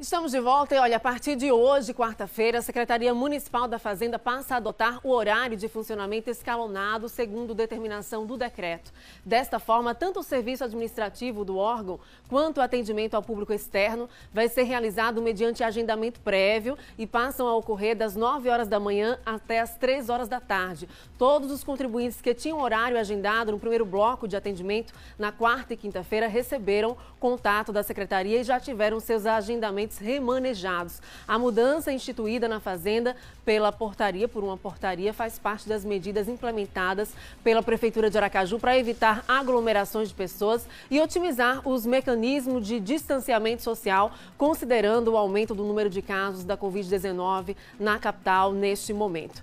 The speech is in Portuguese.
Estamos de volta e olha, a partir de hoje, quarta-feira, a Secretaria Municipal da Fazenda passa a adotar o horário de funcionamento escalonado segundo determinação do decreto. Desta forma, tanto o serviço administrativo do órgão quanto o atendimento ao público externo vai ser realizado mediante agendamento prévio e passam a ocorrer das 9 horas da manhã até as 3 horas da tarde. Todos os contribuintes que tinham horário agendado no primeiro bloco de atendimento na quarta e quinta-feira receberam contato da secretaria e já tiveram seus agendamentos remanejados. A mudança instituída na Fazenda pela portaria, por uma portaria, faz parte das medidas implementadas pela Prefeitura de Aracaju para evitar aglomerações de pessoas e otimizar os mecanismos de distanciamento social, considerando o aumento do número de casos da Covid-19 na capital neste momento.